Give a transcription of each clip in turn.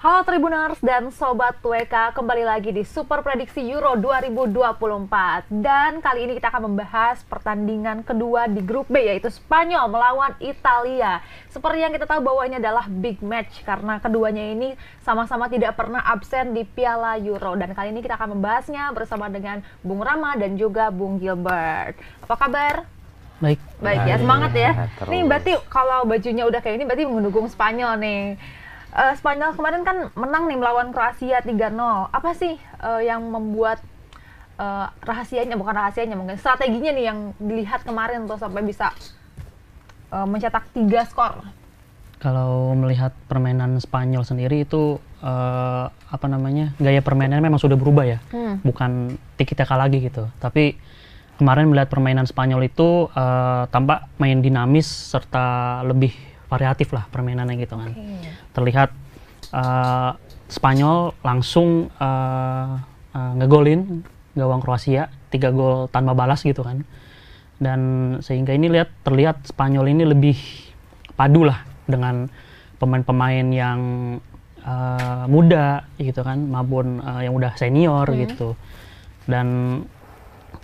Halo Tribuners dan Sobat WK, kembali lagi di Super Prediksi Euro 2024. Dan kali ini kita akan membahas pertandingan kedua di grup B yaitu Spanyol melawan Italia. Seperti yang kita tahu bahwa ini adalah big match karena keduanya ini sama-sama tidak pernah absen di Piala Euro. Dan kali ini kita akan membahasnya bersama dengan Bung Rama dan juga Bung Gilbert. Apa kabar? Baik. Baik ya, semangat ya. Terus. Nih berarti kalau bajunya udah kayak ini berarti mendukung Spanyol nih uh, Spanyol kemarin kan menang nih melawan Kroasia 3-0. Apa sih uh, yang membuat uh, rahasianya bukan rahasianya mungkin strateginya nih yang dilihat kemarin tuh sampai bisa uh, mencetak tiga skor? Kalau melihat permainan Spanyol sendiri itu uh, apa namanya gaya permainannya memang sudah berubah ya, hmm. bukan tiki taka lagi gitu. Tapi kemarin melihat permainan Spanyol itu uh, tampak main dinamis serta lebih variatif lah permainannya gitu kan. Okay. Terlihat uh, Spanyol langsung uh, uh, ngegolin gawang Kroasia tiga gol tanpa balas gitu kan. Dan sehingga ini lihat terlihat Spanyol ini lebih padu lah dengan pemain-pemain yang uh, muda gitu kan, maupun uh, yang udah senior hmm. gitu. Dan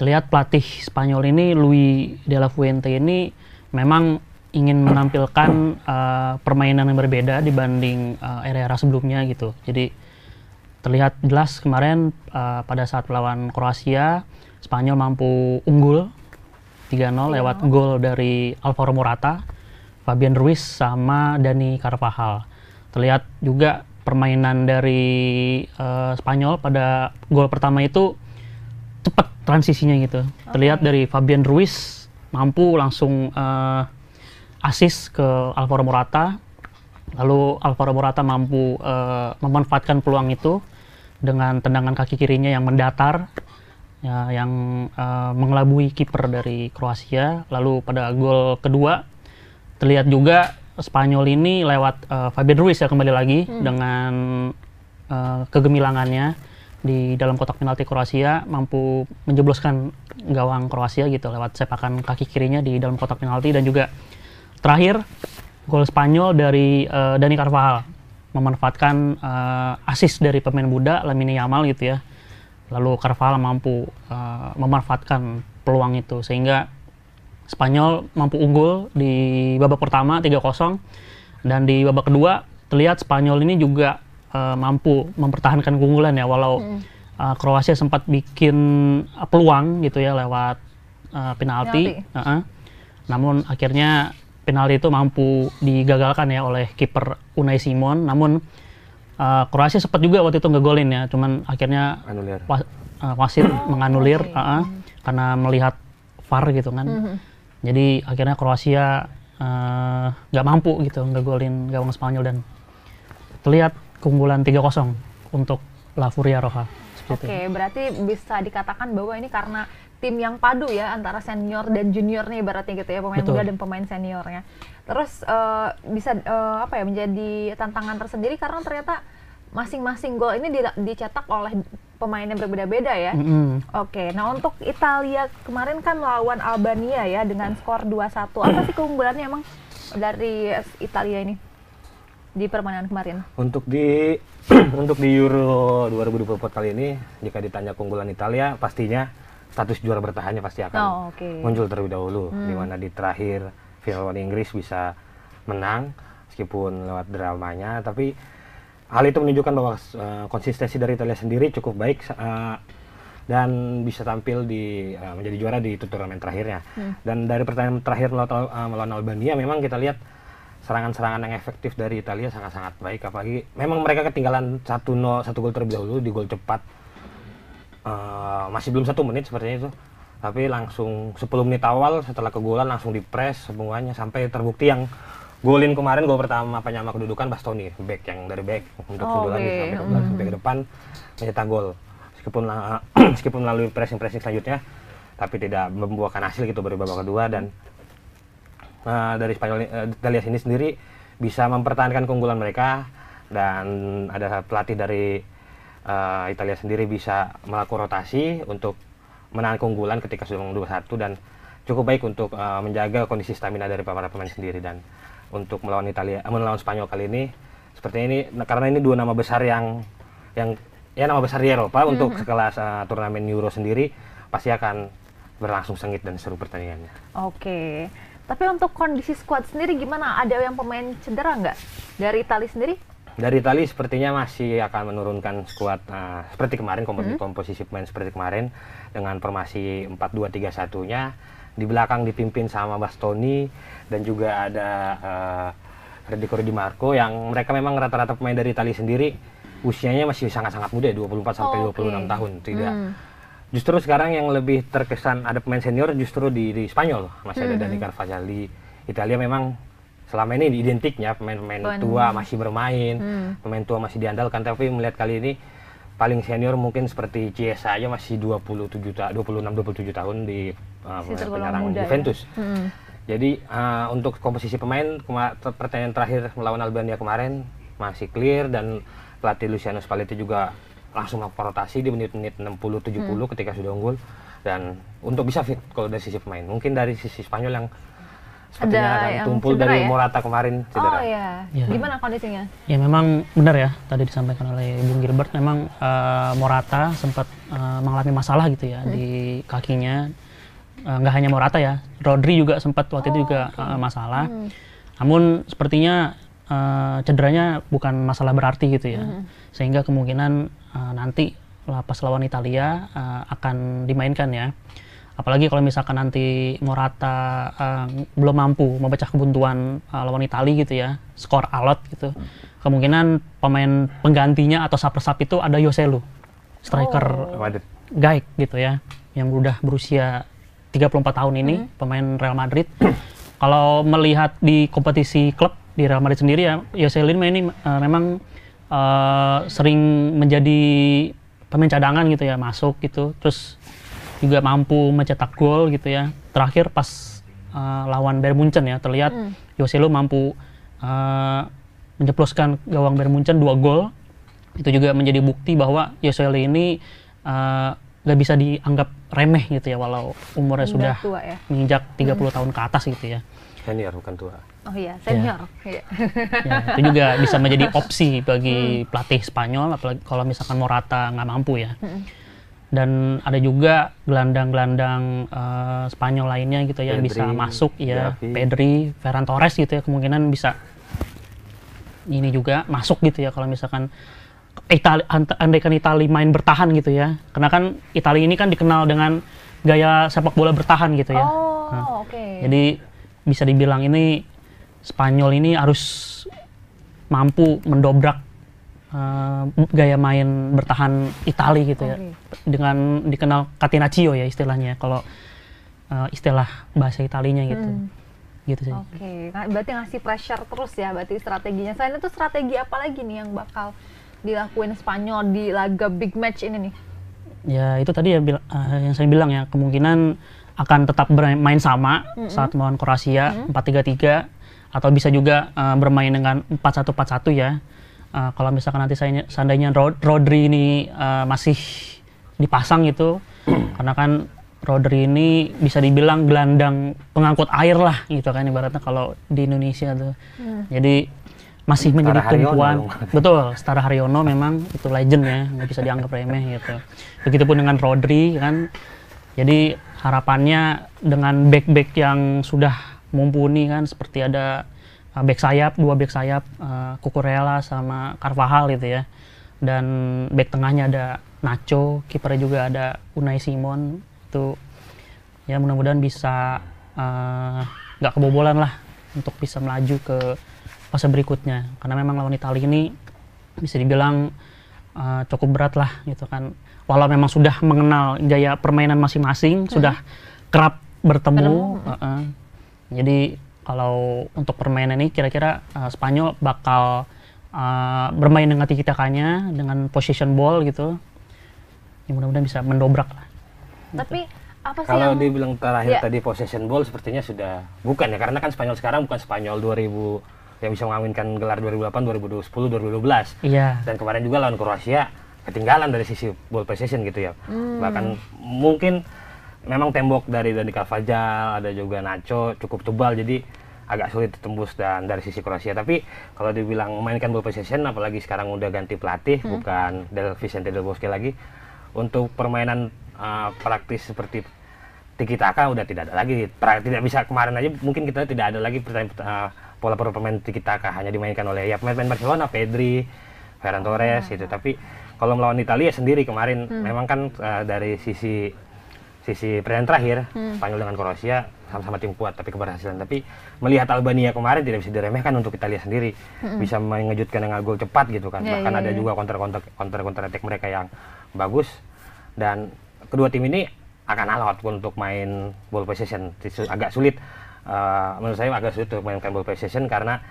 terlihat pelatih Spanyol ini Luis de la Fuente ini memang ingin menampilkan uh, permainan yang berbeda dibanding uh, era-era sebelumnya gitu. Jadi terlihat jelas kemarin uh, pada saat melawan Kroasia, Spanyol mampu unggul 3-0 iya. lewat gol dari Alvaro Morata, Fabian Ruiz sama Dani Carvajal. Terlihat juga permainan dari uh, Spanyol pada gol pertama itu cepat transisinya gitu. Terlihat dari Fabian Ruiz mampu langsung uh, asis ke Alvaro Morata lalu Alvaro Morata mampu uh, memanfaatkan peluang itu dengan tendangan kaki kirinya yang mendatar ya, yang uh, mengelabui kiper dari Kroasia lalu pada gol kedua terlihat juga Spanyol ini lewat uh, eh, Fabian Ruiz ya kembali lagi hmm. dengan uh, kegemilangannya di dalam kotak penalti Kroasia mampu menjebloskan gawang Kroasia gitu lewat sepakan kaki kirinya di dalam kotak penalti dan juga Terakhir, gol Spanyol dari uh, Dani Carvajal memanfaatkan uh, eh, asis dari pemain muda Lamine Yamal gitu ya. Lalu Carvajal mampu uh, memanfaatkan peluang itu sehingga Spanyol mampu unggul di babak pertama 3-0 dan di babak kedua terlihat Spanyol ini juga uh, mampu mempertahankan keunggulan ya walau hmm. uh, Kroasia sempat bikin uh, peluang gitu ya lewat uh, penalti, penalti. Uh -uh. namun akhirnya penalti itu mampu digagalkan ya oleh kiper Unai Simon. Namun uh, Kroasia sempat juga waktu itu ngegolin ya, cuman akhirnya anulir. Was, uh, eh, wasit menganulir okay. uh, uh, karena melihat VAR gitu kan. Mm -hmm. Jadi akhirnya Kroasia eh, nggak uh, mampu gitu ngegolin gawang Spanyol dan terlihat keunggulan 3-0 untuk La Furia Roja. Oke, okay, berarti bisa dikatakan bahwa ini karena tim yang padu ya antara senior dan junior nih ibaratnya gitu ya pemain Betul. muda dan pemain seniornya. Terus uh, bisa uh, apa ya menjadi tantangan tersendiri karena ternyata masing-masing gol ini dicetak oleh pemain yang berbeda-beda ya. Mm -hmm. Oke, okay. nah untuk Italia kemarin kan lawan Albania ya dengan skor 2-1. Apa sih keunggulannya emang dari Italia ini di permainan kemarin? Untuk di untuk di Euro 2024 kali ini jika ditanya keunggulan Italia pastinya status juara bertahannya pasti akan oh, okay. muncul terlebih dahulu hmm. di mana di terakhir final lawan Inggris bisa menang meskipun lewat dramanya tapi hal itu menunjukkan bahwa uh, konsistensi dari Italia sendiri cukup baik uh, dan bisa tampil di uh, menjadi juara di turnamen terakhirnya. Hmm. Dan dari pertandingan terakhir melawan, uh, melawan Albania memang kita lihat serangan-serangan yang efektif dari Italia sangat-sangat baik apalagi memang mereka ketinggalan 1-0 satu gol terlebih dahulu di gol cepat Eh, masih belum satu menit sepertinya itu tapi langsung 10 menit awal setelah kegolan langsung dipres semuanya sampai terbukti yang golin kemarin gol pertama penyama kedudukan Bastoni back yang dari back untuk oh, okay. sampai ke belakang sampai ke depan mencetak gol meskipun meskipun melalui pressing pressing selanjutnya tapi tidak membuahkan hasil gitu dari babak kedua dan uh, dari Spanyol uh, eh, Dalias ini sendiri bisa mempertahankan keunggulan mereka dan ada pelatih dari uh, Italia sendiri bisa melakukan rotasi untuk menahan keunggulan ketika sudah menang 2-1 dan cukup baik untuk uh, menjaga kondisi stamina dari para pemain sendiri dan untuk melawan Italia uh, melawan Spanyol kali ini seperti ini nah, karena ini dua nama besar yang yang ya nama besar di Eropa hmm untuk sekelas uh, turnamen Euro sendiri pasti akan berlangsung sengit dan seru pertandingannya. Oke. Okay. Tapi untuk kondisi squad sendiri gimana? Ada yang pemain cedera nggak dari Itali sendiri? dari Tali sepertinya masih akan menurunkan skuad uh, eh, seperti kemarin komposisi, hmm. komposisi pemain seperti kemarin dengan formasi 4-2-3-1-nya di belakang dipimpin sama Bastoni dan juga ada uh, Federico Di Marco yang mereka memang rata-rata pemain dari Tali sendiri usianya masih sangat-sangat muda 24 ya, sampai oh, okay. enam tahun tidak hmm. justru sekarang yang lebih terkesan ada pemain senior justru di, di Spanyol masih hmm. ada Dani hmm. Carvajal di Italia memang selama ini identiknya pemain-pemain tua masih bermain, hmm. pemain tua masih diandalkan. Tapi melihat kali ini paling senior mungkin seperti CS aja masih 27 tahun, 26 27 tahun di uh, penyerang ya. Juventus. Ya? Hmm. Jadi uh, untuk komposisi pemain pertandingan terakhir melawan Albania kemarin masih clear dan pelatih Luciano Spalletti juga langsung melakukan rotasi di menit-menit 60-70 hmm. ketika sudah unggul dan untuk bisa fit kalau dari sisi pemain. Mungkin dari sisi Spanyol yang sepertinya ada akan tumpul cedera, dari ya? Morata kemarin oh, cedera. Oh iya. Ya. Gimana kondisinya? Ya memang benar ya tadi disampaikan oleh Bung Gilbert memang uh, Morata sempat uh, mengalami masalah gitu ya hmm. di kakinya. Eh, nggak uh, hanya Morata ya, Rodri juga sempat waktu oh, itu juga okay. uh, masalah. Hmm. Namun sepertinya uh, cederanya bukan masalah berarti gitu ya. Hmm. Sehingga kemungkinan uh, nanti pas lawan Italia uh, akan dimainkan ya apalagi kalau misalkan nanti Morata uh, belum mampu membaca kebuntuan uh, lawan Itali gitu ya skor alot gitu kemungkinan pemain penggantinya atau sap itu ada Yoselu striker oh. gaik gitu ya yang udah berusia 34 tahun ini -hmm. pemain Real Madrid kalau melihat di kompetisi klub di Real Madrid sendiri ya Yoselu ini uh, memang uh, sering menjadi pemain cadangan gitu ya masuk gitu terus juga mampu mencetak gol gitu ya. Terakhir pas uh, lawan Bayern Munchen ya terlihat hmm. mampu uh, menjebloskan gawang Bayern Munchen dua gol. Itu juga menjadi bukti bahwa Joselu ini uh, bisa dianggap remeh gitu ya walau umurnya Enggak sudah tua ya? menginjak 30 hmm. tahun ke atas gitu ya. Senior bukan tua. Oh iya, senior. Ya. Iya. ya, itu juga bisa menjadi opsi bagi hmm. pelatih Spanyol apalagi kalau misalkan Morata nggak mampu ya. Hmm dan ada juga gelandang-gelandang uh, Spanyol lainnya gitu ya yang bisa masuk ya Gavi. Pedri, Ferran Torres gitu ya kemungkinan bisa ini juga masuk gitu ya kalau misalkan Itali, andaikan Itali main bertahan gitu ya karena kan Italia ini kan dikenal dengan gaya sepak bola bertahan gitu ya oh, nah, okay. jadi bisa dibilang ini Spanyol ini harus mampu mendobrak Eh, gaya main bertahan Itali gitu ya okay. dengan dikenal catenaccio ya istilahnya kalau uh, istilah bahasa Italinya gitu hmm. gitu sih. Oke, okay. Nah, berarti ngasih pressure terus ya berarti strateginya. Selain itu strategi apa lagi nih yang bakal dilakuin Spanyol di laga big match ini nih? Ya itu tadi ya uh, yang saya bilang ya kemungkinan akan tetap bermain sama mm -hmm. saat melawan Kroasia mm -hmm. 4-3-3 atau bisa juga uh, bermain dengan 4-1-4-1 ya Eh, kalau misalkan nanti saya, seandainya Rod Rodri ini uh, masih dipasang gitu karena kan Rodri ini bisa dibilang gelandang pengangkut air lah gitu kan ibaratnya kalau di Indonesia tuh hmm. jadi masih menjadi tumpuan betul setara Haryono memang itu legend ya nggak bisa dianggap remeh gitu begitupun dengan Rodri kan jadi harapannya dengan back-back yang sudah mumpuni kan seperti ada Ah, back sayap, dua back sayap, uh, ah, Kukurela sama Carvajal gitu ya. Dan back tengahnya ada Nacho, kipernya juga ada Unai Simon. Itu ya mudah-mudahan bisa ah, nggak uh, kebobolan lah untuk bisa melaju ke fase berikutnya. Karena memang lawan Italia ini bisa dibilang uh, cukup berat lah gitu kan. Walau memang sudah mengenal gaya permainan masing-masing, hmm. sudah kerap bertemu. Uh -uh. Jadi kalau untuk permainan ini kira-kira uh, Spanyol bakal uh, bermain dengan tiki takanya dengan position ball gitu. Ya mudah-mudahan bisa mendobrak lah. Gitu. Tapi apa sih Kalau yang... dibilang terakhir ya. tadi possession ball sepertinya sudah bukan ya karena kan Spanyol sekarang bukan Spanyol 2000 yang bisa mengawinkan gelar 2008, 2010, 2012. Iya. Dan kemarin juga lawan Kroasia ketinggalan dari sisi ball possession gitu ya. Hmm. Bahkan mungkin memang tembok dari dari Fajal ada juga Nacho cukup tebal jadi agak sulit ditembus dan dari sisi Kroasia tapi kalau dibilang memainkan ball possession apalagi sekarang udah ganti pelatih hmm. bukan Del Vicente Del Bosque lagi untuk permainan uh, praktis seperti Tiki Taka udah tidak ada lagi tidak bisa kemarin aja mungkin kita tidak ada lagi uh, pola pola permainan Tiki Taka hanya dimainkan oleh ya pemain-pemain Barcelona Pedri Ferran Torres oh. Hmm. itu tapi kalau melawan Italia sendiri kemarin hmm. memang kan uh, dari sisi sisi pertandingan terakhir hmm. Spanyol dengan Kroasia sama-sama tim kuat tapi keberhasilan tapi melihat Albania kemarin tidak bisa diremehkan untuk kita lihat sendiri hmm. bisa mengejutkan dengan gol cepat gitu kan yeah, bahkan yeah, ada yeah. juga counter-counter counter-counter attack mereka yang bagus dan kedua tim ini akan alot pun untuk main ball possession agak sulit uh, menurut saya agak sulit untuk mainkan ball possession karena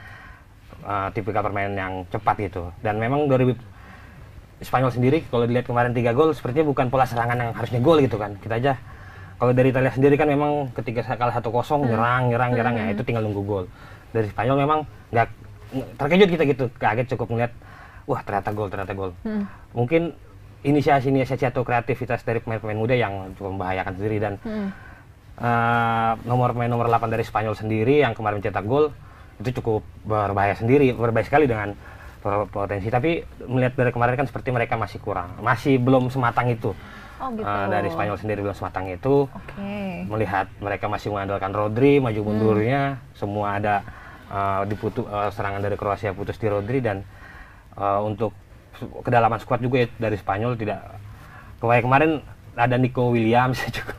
uh, tipikal permainan yang cepat gitu dan memang 2000 Spanyol sendiri kalau dilihat kemarin tiga gol sepertinya bukan pola serangan yang harusnya gol gitu kan kita aja kalau dari Italia sendiri kan memang ketika kalah satu kosong hmm. nyerang nyerang hmm. nyerang ya itu tinggal nunggu gol dari Spanyol memang nggak terkejut kita gitu kaget cukup melihat wah ternyata gol ternyata gol hmm. mungkin inisiasi inisiasi atau kreativitas dari pemain-pemain muda yang cukup membahayakan sendiri dan hmm. uh, nomor pemain nomor 8 dari Spanyol sendiri yang kemarin cetak gol itu cukup berbahaya sendiri berbahaya sekali dengan potensi tapi melihat dari kemarin kan seperti mereka masih kurang masih belum sematang itu Oh, gitu. uh, dari Spanyol sendiri belum sematang itu okay. melihat mereka masih mengandalkan Rodri maju hmm. mundurnya hmm. semua ada uh, diputu uh, serangan dari Kroasia putus di Rodri dan uh, untuk kedalaman skuad juga ya dari Spanyol tidak kayak kemarin ada Nico Williams cukup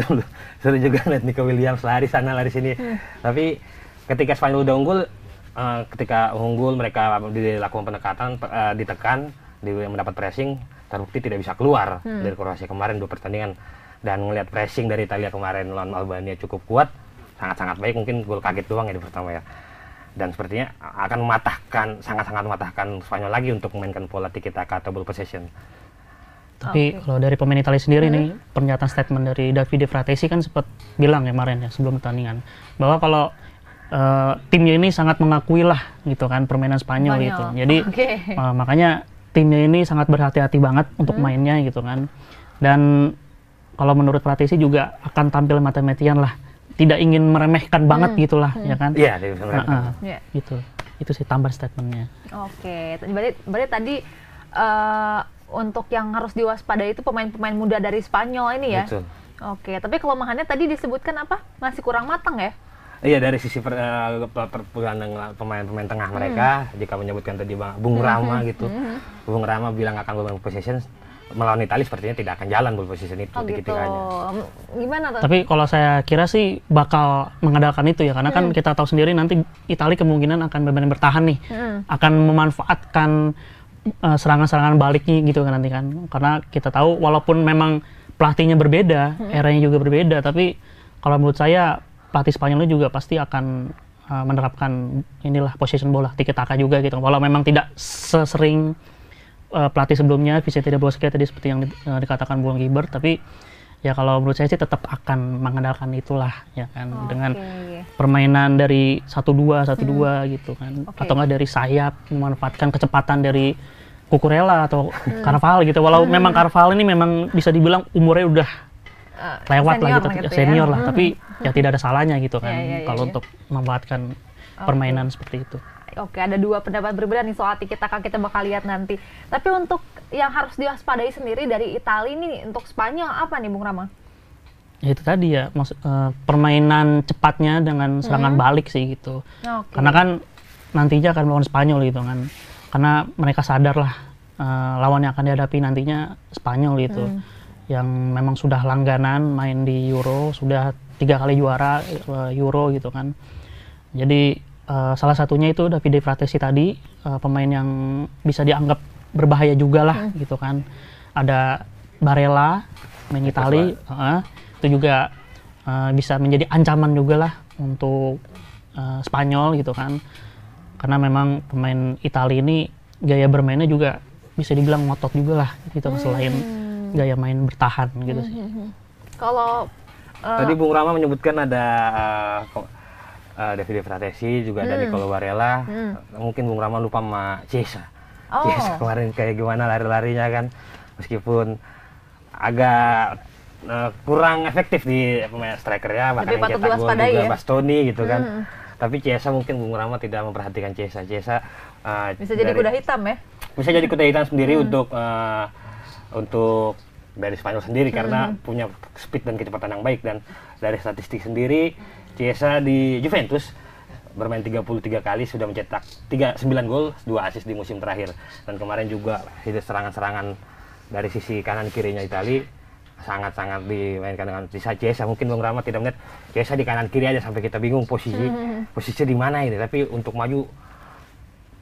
sering juga lihat Nico Williams lari sana lari sini hmm. tapi ketika Spanyol udah unggul uh, ketika unggul mereka dilakukan pendekatan uh, ditekan di, mendapat pressing terbukti tidak bisa keluar hmm. dari Kroasia kemarin dua pertandingan dan melihat pressing dari Italia kemarin lawan Albania cukup kuat sangat-sangat baik mungkin gol kaget doang ya di pertama ya dan sepertinya akan mematahkan sangat-sangat mematahkan Spanyol lagi untuk memainkan pola tiki taka atau ball possession. Tapi okay. kalau dari pemain Italia sendiri hmm. nih pernyataan statement dari Davide Fratesi kan sempat bilang ya kemarin ya sebelum pertandingan bahwa kalau uh, timnya ini sangat mengakui lah gitu kan permainan Spanyol, gitu. Spanyol. gitu. Jadi okay. uh, eh, makanya timnya ini sangat berhati-hati banget untuk hmm. mainnya gitu kan. Dan kalau menurut Pratisi juga akan tampil matematian lah. Tidak ingin meremehkan hmm. banget gitulah hmm. ya kan? Iya, yeah, yeah. gitu. Itu sih tambah statementnya. Oke, okay. berarti berarti tadi uh, untuk yang harus diwaspadai itu pemain-pemain muda dari Spanyol ini ya. Betul. Oke, okay. tapi kelemahannya tadi disebutkan apa? Masih kurang matang ya? Iya dari sisi per, eh, per, pemain-pemain tengah hmm. mereka, jika menyebutkan tadi bang Bung hmm. Rama gitu, hmm. Bung Rama bilang akan bermain position melawan Italia sepertinya tidak akan jalan ball position itu oh, gitu. Hmm, gimana tuh? Tapi kalau saya kira sih bakal mengandalkan itu ya karena kan hmm. kan kita tahu sendiri nanti Italia kemungkinan akan bermain bertahan nih, hmm. akan memanfaatkan eh, serangan serangan uh, baliknya gitu kan nanti kan karena kita tahu walaupun memang pelatihnya berbeda, hmm. eranya juga berbeda tapi kalau menurut saya pelatih Spanyolnya juga pasti akan uh, menerapkan inilah possession bola tiket taka juga gitu walau memang tidak sesering uh, pelatih sebelumnya Vicente bola Bosque tadi seperti yang di, uh, dikatakan Bung Gibert tapi ya kalau menurut saya sih tetap akan mengandalkan itulah ya kan oh, dengan okay. Iya. permainan dari satu dua satu dua hmm. gitu kan okay. atau enggak dari sayap memanfaatkan kecepatan dari Kukurela atau hmm. Carval gitu walau hmm. memang Carval ini memang bisa dibilang umurnya udah uh, lewat gitu, gitu ya. senior lah gitu, senior ya. lah. Tapi ya tidak ada salahnya gitu kan, yeah, yeah, yeah, kalau yeah. untuk membuatkan okay. permainan seperti itu. Oke, ada dua pendapat berbeda nih soal kita kan kita bakal lihat nanti. Tapi untuk yang harus diwaspadai sendiri dari Italia ini untuk Spanyol apa nih Bung Rama? Ya itu tadi ya, uh, permainan cepatnya dengan serangan hmm. balik sih gitu. Okay. Karena kan nantinya akan melawan Spanyol gitu kan. Karena mereka sadar lah uh, eh, lawan yang akan dihadapi nantinya Spanyol gitu. Hmm yang memang sudah langganan main di Euro, sudah tiga kali juara eh, Euro gitu kan. Jadi uh, salah satunya itu Davide Pratesi tadi, uh, pemain yang bisa dianggap berbahaya juga lah hmm. gitu kan. Ada Barella, main Itali, uh, itu juga uh, bisa menjadi ancaman juga lah untuk uh, Spanyol gitu kan. Karena memang pemain Itali ini gaya bermainnya juga bisa dibilang ngotot juga lah gitu hmm. selain gaya main bertahan gitu sih. Hmm, hmm, hmm. Kalau uh, tadi Bung Rama menyebutkan ada uh, eh, uh, eh, David Fratesi juga hmm. dari Barella. Hmm. Mungkin Bung Rama lupa sama Cesa. Oh. Cesa kemarin kayak gimana lari-larinya kan meskipun agak uh, kurang efektif di pemain strikernya bahkan yang kita gol juga ya? Bastoni gitu kan. hmm. kan. Tapi Cesa mungkin Bung Rama tidak memperhatikan Cesa. Cesa uh, bisa dari, jadi kuda hitam ya. Bisa jadi kuda hitam sendiri hmm. untuk uh, untuk dari Spanyol sendiri karena punya speed dan kecepatan yang baik dan dari statistik sendiri Chiesa di Juventus bermain 33 kali sudah mencetak 3, 9 gol, 2 assist di musim terakhir. Dan kemarin juga serangan-serangan dari sisi kanan kirinya Itali sangat-sangat dimainkan dengan sisa Chiesa. Mungkin Bung Rama tidak melihat Chiesa di kanan kiri aja sampai kita bingung posisi hmm. posisi di mana ini. Tapi untuk maju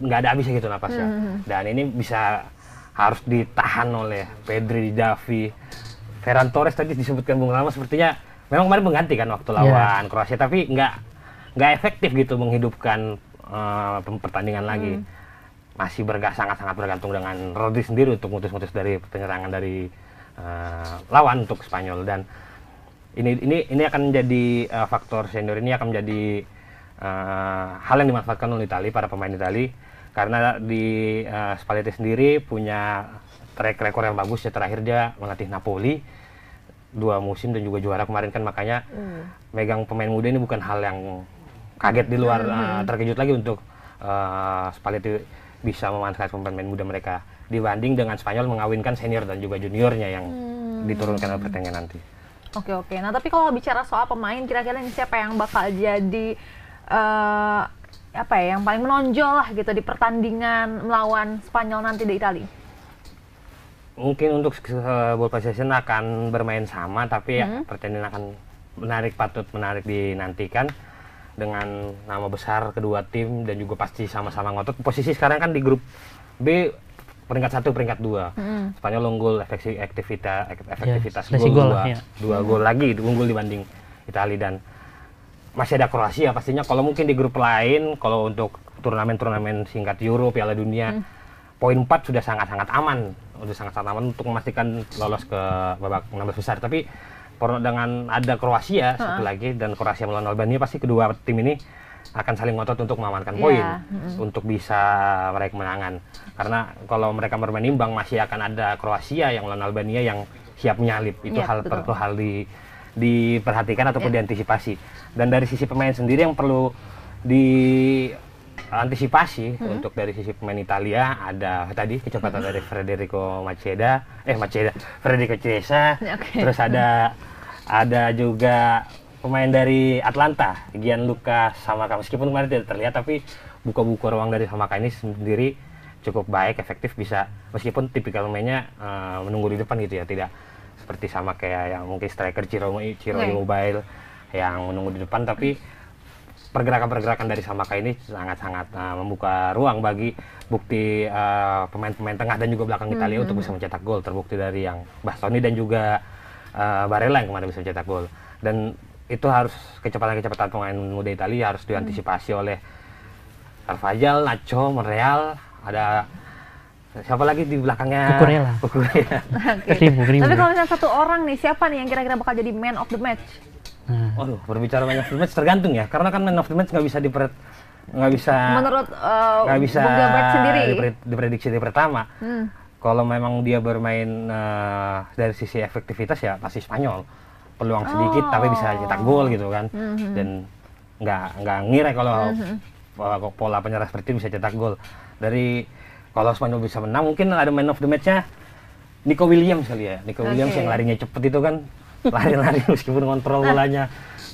nggak ada habisnya gitu napasnya. Hmm. Dan ini bisa harus ditahan oleh Pedri, Davi, Ferran Torres tadi disebutkan Bung lama sepertinya memang kemarin mengganti kan waktu iya. lawan yeah. Kroasia tapi nggak nggak efektif gitu menghidupkan uh, pertandingan lagi. mm. Masih bergas sangat-sangat bergantung dengan Rodri sendiri untuk mutus-mutus dari penyerangan dari uh, lawan untuk Spanyol dan ini ini ini akan menjadi uh, faktor senior ini akan menjadi uh, hal yang dimanfaatkan oleh Italia para pemain Italia karena di uh, Spalletti sendiri punya track record yang bagus ya terakhir dia melatih Napoli dua musim dan juga juara kemarin kan makanya hmm. megang pemain muda ini bukan hal yang kaget di luar hmm. uh, terkejut lagi untuk uh, Spalletti bisa memanfaatkan pemain muda mereka dibanding dengan Spanyol mengawinkan senior dan juga juniornya yang hmm. diturunkan oleh pertandingan nanti. Oke okay, oke. Okay. Nah tapi kalau bicara soal pemain, kira-kira ini siapa yang bakal jadi apa ya yang paling menonjol lah gitu di pertandingan melawan Spanyol nanti di Italia? Mungkin untuk uh, ball possession akan bermain sama tapi ya hmm. ya pertandingan akan menarik patut menarik dinantikan dengan nama besar kedua tim dan juga pasti sama-sama ngotot. Posisi sekarang kan di grup B peringkat satu peringkat dua mm. Spanyol unggul iya, efektivitas efektivitas yes. gol dua, yeah. dua gol lagi unggul dibanding Italia dan masih ada Kroasia pastinya kalau mungkin di grup lain kalau untuk turnamen-turnamen singkat Euro Piala Dunia hmm. poin 4 sudah sangat-sangat aman sudah sangat-sangat aman untuk memastikan lolos ke babak 16 besar tapi dengan ada Kroasia uh satu lagi dan Kroasia melawan Albania pasti kedua tim ini akan saling ngotot untuk mengamankan iya, poin yeah. Hmm. untuk bisa meraih kemenangan karena kalau mereka bermain imbang masih akan ada Kroasia yang melawan Albania yang siap menyalip itu yeah, hal betul. hal di diperhatikan ataupun yeah. diantisipasi. Dan dari sisi pemain sendiri yang perlu diantisipasi hmm. untuk dari sisi pemain Italia ada tadi kecepatan hmm. dari Federico Maceda eh Maceda Federico Chiesa okay. terus ada ada juga pemain dari Atlanta Gianluca Samaka meskipun kemarin tidak terlihat tapi buka-buka ruang dari Samaka ini sendiri cukup baik efektif bisa meskipun tipikal pemainnya uh, menunggu di depan gitu ya tidak seperti sama kayak yang mungkin striker Ciro yeah. Mobile yang menunggu di depan tapi pergerakan-pergerakan dari Samaka ini sangat-sangat uh, membuka ruang bagi bukti eh, pemain-pemain uh, tengah dan juga belakang Italia mm -hmm. untuk bisa mencetak gol terbukti dari yang Bastoni dan juga uh, Barella yang kemarin bisa mencetak gol dan itu harus kecepatan-kecepatan pemain muda Italia harus diantisipasi mm -hmm. oleh Carvajal, Nacho, Monreal ada siapa lagi di belakangnya Kukurela Kukurela okay. tapi kalau misalnya satu orang nih siapa nih yang kira-kira bakal jadi man of the match nah. Aduh, berbicara man of the match tergantung ya karena kan man of the match nggak bisa diperet nggak bisa menurut uh, nggak bisa sendiri diprediksi di pertama hmm. kalau memang dia bermain uh, dari sisi efektivitas ya pasti Spanyol peluang sedikit oh. tapi bisa oh. cetak gol gitu kan -hmm. dan nggak nggak ngira kalau -hmm. pola penyerang seperti itu bisa cetak gol dari kalau Spanyol bisa menang mungkin ada man of the match-nya Nico Williams kali ya Nico okay. Williams yang larinya cepet itu kan lari-lari meskipun kontrol bolanya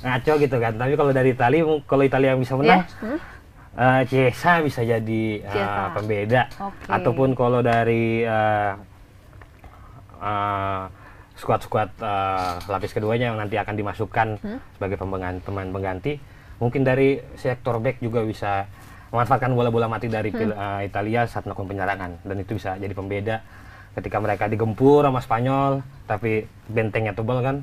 ngaco gitu kan tapi kalau dari Italia kalau Italia yang bisa ya, menang yeah. hmm? uh, eh, Cesa bisa jadi Uh, pembeda okay. ataupun kalau dari uh, eh, uh, skuad-skuad uh, lapis keduanya yang nanti akan dimasukkan hmm? sebagai pemain pengganti mungkin dari sektor back juga bisa memanfaatkan bola-bola mati dari hmm. uh, Italia saat melakukan penyerangan dan itu bisa jadi pembeda ketika mereka digempur sama Spanyol tapi bentengnya tebal kan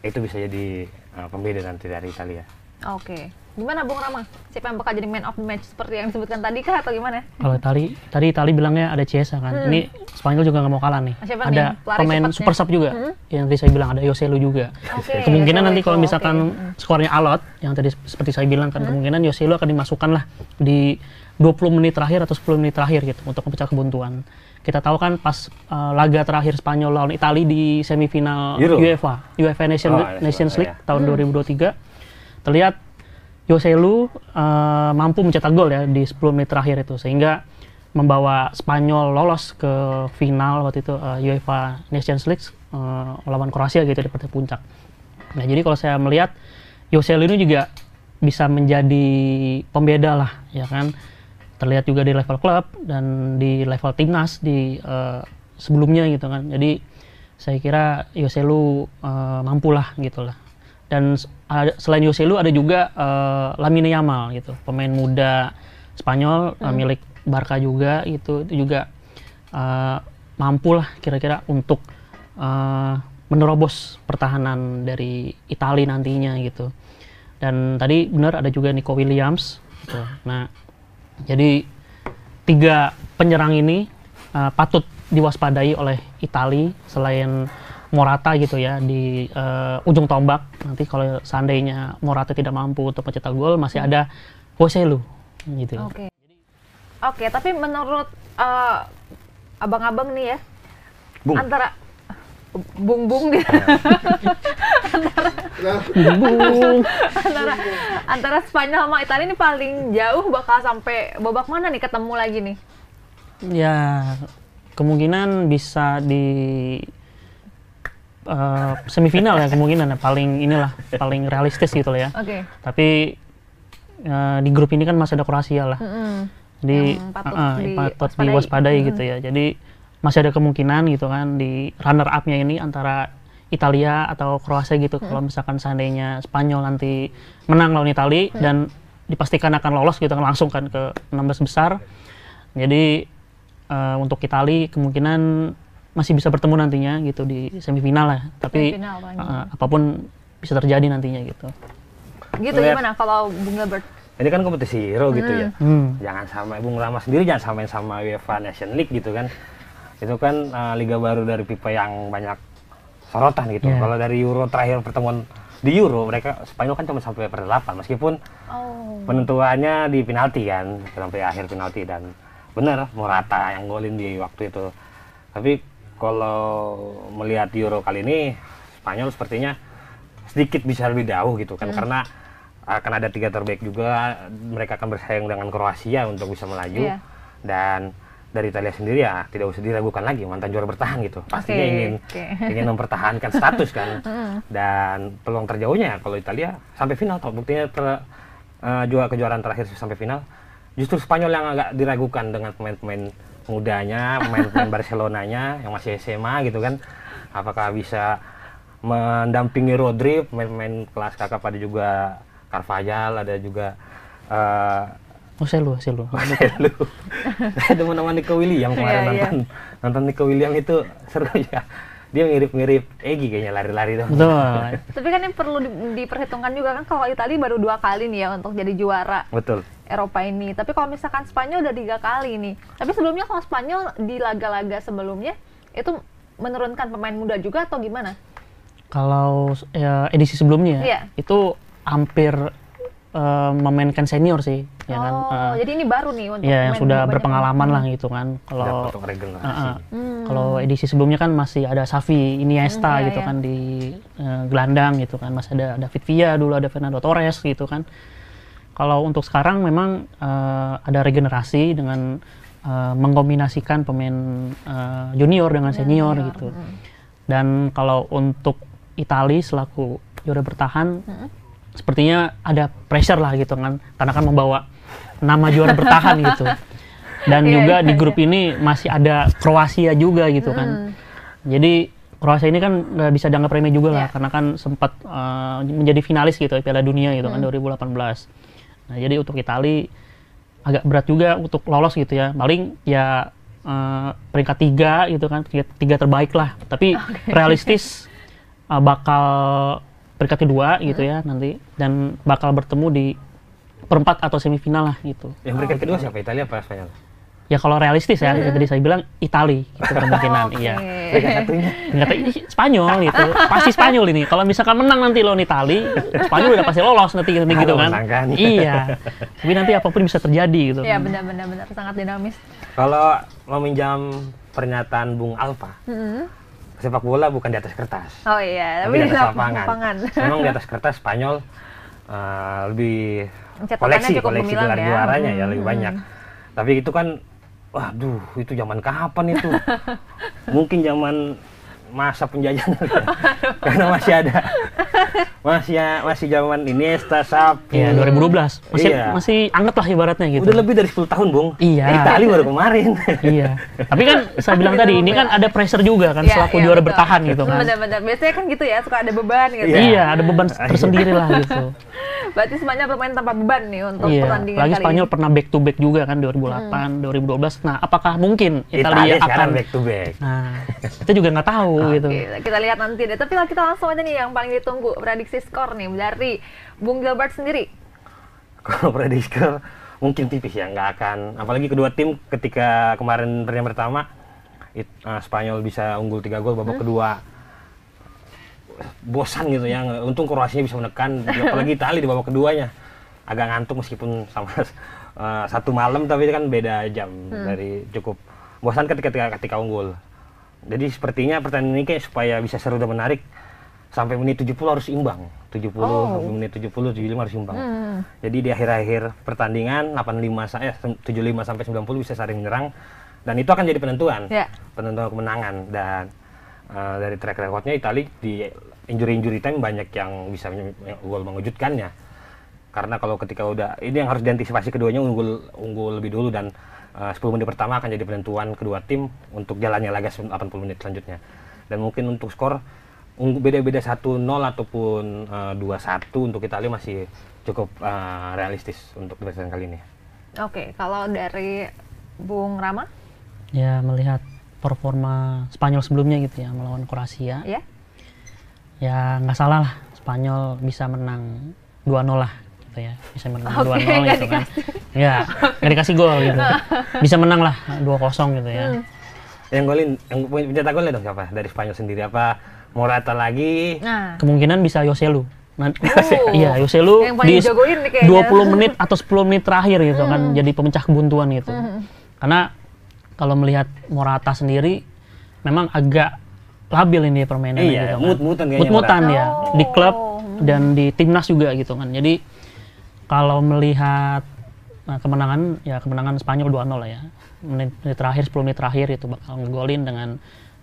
itu bisa jadi uh, pembeda nanti dari Italia. Oke. Okay. Gimana Bung Rama? Siapa yang bakal jadi man of the match seperti yang disebutkan tadi kah atau gimana? Kalau tadi tadi tadi bilangnya ada Chiesa kan. Hmm. Ini Spanyol juga nggak mau kalah nih. Ah, siapa ada nih? pemain cepatnya. super sub juga. Hmm? Yang tadi saya bilang ada Yoselu juga. Okay, kemungkinan Yoselu, nanti kalau misalkan okay. skornya alot yang tadi seperti saya bilang kan hmm? kemungkinan Yoselu akan dimasukkan lah di 20 menit terakhir atau 10 menit terakhir gitu untuk memecah kebuntuan. Kita tahu kan pas uh, laga terakhir Spanyol lawan Italia di semifinal UEFA, UEFA Nation, oh, iya, Nations iya. League oh, iya. tahun hmm. 2023 terlihat Yoselu uh, mampu mencetak gol ya di 10 menit terakhir itu sehingga membawa Spanyol lolos ke final waktu itu uh, UEFA Nations League uh, eh, lawan Kroasia gitu di partai puncak. Nah jadi kalau saya melihat Yoselu ini juga bisa menjadi pembeda lah ya kan terlihat juga di level klub dan di level timnas di uh, sebelumnya gitu kan. Jadi saya kira Yoselu uh, mampulah lah gitu dan ada, selain Yoselu ada juga uh, Lamine Yamal gitu pemain muda Spanyol eh, hmm. uh, milik Barca juga gitu itu juga uh, eh, mampu lah kira-kira untuk uh, menerobos pertahanan dari Italia nantinya gitu dan tadi benar ada juga Nico Williams gitu. nah jadi tiga penyerang ini uh, patut diwaspadai oleh Italia selain Morata gitu ya di uh, ujung tombak nanti kalau seandainya Morata tidak mampu untuk mencetak gol masih hmm. ada Lu gitu. Ya. Oke. Okay. Oke, okay, tapi menurut abang eh, abang-abang nih ya Bung. antara bung-bung antara, bung. antara antara Spanyol sama Italia ini paling jauh bakal sampai babak mana nih ketemu lagi nih? Ya, kemungkinan bisa di Eh, semifinal ya kemungkinan ya paling inilah paling realistis gitu ya. Oke. Okay. Tapi uh, di grup ini kan masih ada Kroasia lah. Mm-hmm. Jadi patut, uh, eh, di, patut waspadai. diwaspadai mm-hmm. gitu ya. Jadi masih ada kemungkinan gitu kan di runner up-nya ini antara Italia atau Kroasia gitu. Mm-hmm. Kalau misalkan seandainya Spanyol nanti menang lawan Italia mm-hmm. dan dipastikan akan lolos gitu kan langsung kan ke 16 besar. Jadi uh, untuk Italia kemungkinan masih bisa bertemu nantinya gitu di semifinal lah. Tapi semifinal, uh, apapun bisa terjadi nantinya gitu. Gitu Lihat. gimana kalau Bung Gilbert? Ini kan kompetisi hero hmm. gitu ya. Hmm. hmm. Jangan sama Bung Rama sendiri jangan samain sama UEFA Nation League gitu kan. Itu kan uh, liga baru dari FIFA yang banyak sorotan gitu. Yeah. Kalau dari Euro terakhir pertemuan di Euro mereka Spanyol kan cuma sampai per delapan meskipun oh. penentuannya di penalti kan sampai akhir penalti dan benar Morata yang golin di waktu itu. Tapi kalau melihat Euro kali ini Spanyol sepertinya sedikit bisa lebih jauh gitu kan hmm. karena akan ada tiga terbaik juga mereka akan bersaing dengan Kroasia untuk bisa melaju yeah. dan dari Italia sendiri ya tidak usah diragukan lagi mantan juara bertahan gitu pastinya okay, ingin okay. ingin mempertahankan status kan hmm. dan peluang terjauhnya kalau Italia sampai final toh buktinya ter, uh, eh, juga kejuaraan terakhir sampai final justru Spanyol yang agak diragukan dengan pemain-pemain mudanya, pemain-pemain Barcelonanya yang masih SMA gitu kan. Apakah bisa mendampingi Rodri, pemain-pemain kelas kakak pada juga Carvajal, ada juga uh, Marcelo, Marcelo. ada teman-teman Nico William kemarin yeah, iya. nonton. Yeah. Nonton Nico William itu seru ya dia mirip-mirip Egi kayaknya lari-lari dong. Betul. Tapi kan yang perlu di, diperhitungkan juga kan kalau Italia baru dua kali nih ya untuk jadi juara. Betul. Eropa ini. Tapi kalau misalkan Spanyol udah tiga kali nih. Tapi sebelumnya kalau Spanyol di laga-laga sebelumnya itu menurunkan pemain muda juga atau gimana? Kalau ya, edisi sebelumnya yeah. itu hampir uh, memainkan senior sih ya kan? oh, uh, jadi ini baru nih untuk ya yang sudah berpengalaman lah gitu kan kalau uh, uh, hmm. kalau edisi sebelumnya kan masih ada Safi Iniesta hmm, ya, gitu ya. kan di uh, gelandang gitu kan masih ada David Villa dulu ada Fernando Torres gitu kan kalau untuk sekarang memang uh, ada regenerasi dengan uh, mengkombinasikan pemain uh, junior dengan senior, senior. gitu hmm. dan kalau untuk Italia selaku juara bertahan hmm sepertinya ada pressure lah gitu kan karena kan membawa nama juara bertahan gitu. Dan yeah, juga yeah, di iya. grup yeah. ini masih ada Kroasia juga gitu mm. kan. Hmm. Jadi Kroasia ini kan nggak bisa dianggap remeh juga yeah. lah iya. karena kan sempat uh, menjadi finalis gitu ya, Piala Dunia gitu mm. kan 2018. Hmm. Nah, jadi untuk Italia agak berat juga untuk lolos gitu ya. Paling ya uh, peringkat tiga gitu kan, tiga, tiga terbaik lah. Tapi okay. realistis uh, bakal peringkat kedua gitu mm. ya nanti dan bakal bertemu di perempat atau semifinal lah gitu. Yang peringkat oh, kedua gitu. siapa? Italia apa Spanyol? Ya kalau realistis ya, yeah. Hmm. tadi saya bilang Itali gitu kemungkinan, Iya. okay. iya. Peringkat satunya? Peringkat Spanyol gitu, pasti Spanyol ini. Kalau misalkan menang nanti loh Itali, Spanyol udah pasti lolos nanti, nanti gitu, gitu kan. Menangkan. Iya, tapi nanti apapun bisa terjadi gitu. Iya benar-benar, benar sangat dinamis. Kalau mau minjam pernyataan Bung Alfa, -hmm sepak bola bukan di atas kertas. Oh iya, tapi, tapi di atas lapangan. lapangan. Memang di atas kertas Spanyol uh, lebih koleksi cukup koleksi gelar ya. juaranya hmm. ya lebih hmm. banyak. Tapi itu kan waduh itu zaman kapan itu? Mungkin zaman masa penjajahan karena masih ada masih masih zaman ini startup ya 2012 masih iya. masih anget lah ibaratnya gitu udah lebih dari 10 tahun bung iya Itali baru kemarin iya tapi kan saya bilang tadi ini kan ada pressure juga kan iya, selaku iya, juara bertahan gitu kan benar-benar biasanya kan gitu ya suka ada beban gitu iya, ya. iya ada beban iya. tersendiri lah gitu berarti semuanya bermain tanpa beban nih untuk iya. pertandingan lagi Spanyol pernah back to back juga kan 2008 hmm. 2012 nah apakah mungkin Italia, Italia akan back to back nah kita juga nggak tahu okay, gitu. Kita lihat nanti deh. Tapi kita langsung aja nih yang paling ditunggu prediksi skor nih dari Bung Gilbert sendiri. Kalau prediksi skor mungkin tipis ya, nggak akan. Apalagi kedua tim ketika kemarin pertandingan pertama it, uh, Spanyol bisa unggul tiga gol babak hmm? kedua bosan gitu ya. Untung Kroasia bisa menekan, apalagi tali di babak keduanya agak ngantuk meskipun sama uh, satu malam tapi kan beda jam hmm. dari cukup bosan ketika, ketika unggul. Jadi sepertinya pertandingan ini kayak supaya bisa seru dan menarik sampai menit 70 harus imbang. 70 oh. sampai menit 70 75 harus imbang. Hmm. Jadi di akhir-akhir pertandingan 85 saya eh, 75 sampai 90 bisa saling menyerang dan itu akan jadi penentuan. Yeah. Penentuan kemenangan dan uh, dari track recordnya Itali di injury-injury time banyak yang bisa gol mengejutkannya. Karena kalau ketika udah ini yang harus diantisipasi keduanya unggul unggul lebih dulu dan Eh, uh, 10 menit pertama akan jadi penentuan kedua tim untuk jalannya laga 80 menit selanjutnya. Dan mungkin untuk skor beda-beda 1-0 ataupun uh, eh, 2-1 untuk Italia masih cukup uh, realistis untuk pertandingan kali ini. Oke, okay, kalau dari Bung Rama? Ya, melihat performa Spanyol sebelumnya gitu ya melawan Kroasia. Yeah. Ya nggak salah lah Spanyol bisa menang 2-0 lah gitu ya bisa menang dua okay, nol gitu kan ya nggak dikasih gol gitu bisa menang lah dua kosong gitu ya hmm. yang golin yang pencetak golnya dong siapa dari Spanyol sendiri apa Morata lagi nah. kemungkinan bisa Yoselu oh. iya Yoselu di dua puluh menit atau 10 menit terakhir gitu kan, hmm. kan jadi pemecah kebuntuan gitu hmm. karena kalau melihat Morata sendiri memang agak labil ini permainannya iya, gitu kan. Mut-mutan kan. mut ya oh. di klub oh. dan di timnas juga gitu kan. Jadi kalau melihat nah, kemenangan ya kemenangan Spanyol 2-0 lah ya menit, menit terakhir 10 menit terakhir itu bakal ngegolin dengan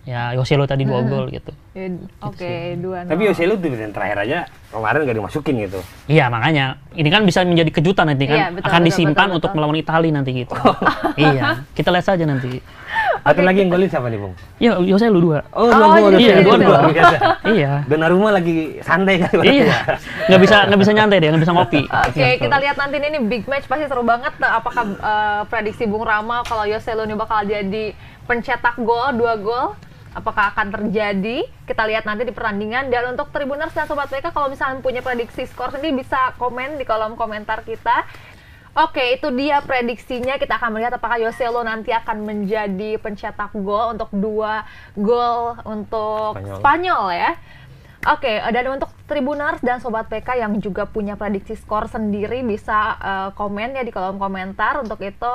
ya Yoselo tadi dua hmm. gol gitu. Ya, gitu oke, dua dua. Tapi Yoselo di menit terakhir aja kemarin gak dimasukin gitu. Iya makanya ini kan bisa menjadi kejutan nanti kan iya, betul, akan betul, disimpan betul, betul, untuk betul. melawan Italia nanti gitu. iya, kita lihat saja nanti. Atau lagi yang golin siapa nih, Bung? Ya, yo ya, saya lu dua. Oh, dua oh, gol. Iya, dua dua. Iya. rumah lagi santai kan. Iya. iya. Nggak bisa nggak bisa nyantai deh, nggak bisa ngopi. Oke, okay, kita lihat nanti ini big match pasti seru banget. Apakah uh, prediksi Bung Rama kalau Yoselu ini bakal jadi pencetak gol, dua gol? apakah akan terjadi kita lihat nanti di pertandingan dan untuk Tribuners dan Sobat PK kalau misalnya punya prediksi skor sendiri bisa komen di kolom komentar kita Oke, itu dia prediksinya. Kita akan melihat apakah Yoselo nanti akan menjadi pencetak gol untuk dua gol untuk Spanyol, Spanyol ya. Oke, dan untuk Tribuners dan Sobat PK yang juga punya prediksi skor sendiri bisa uh, komen ya di kolom komentar. Untuk itu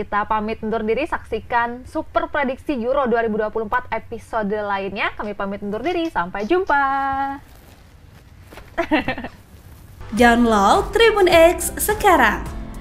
kita pamit undur diri, saksikan Super Prediksi Euro 2024 episode lainnya. Kami pamit undur diri, sampai jumpa. Download Tribun X sekarang